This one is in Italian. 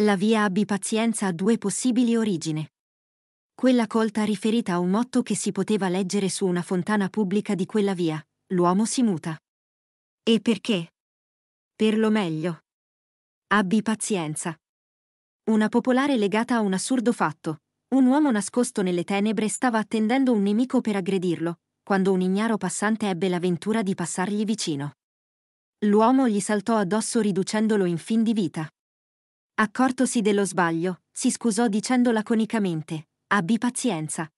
La via abbi pazienza ha due possibili origini. Quella colta riferita a un motto che si poteva leggere su una fontana pubblica di quella via, l'uomo si muta. E perché? Per lo meglio. Abbi pazienza. Una popolare legata a un assurdo fatto. Un uomo nascosto nelle tenebre stava attendendo un nemico per aggredirlo, quando un ignaro passante ebbe la ventura di passargli vicino. L'uomo gli saltò addosso riducendolo in fin di vita. Accortosi dello sbaglio, si scusò dicendo laconicamente, abbi pazienza.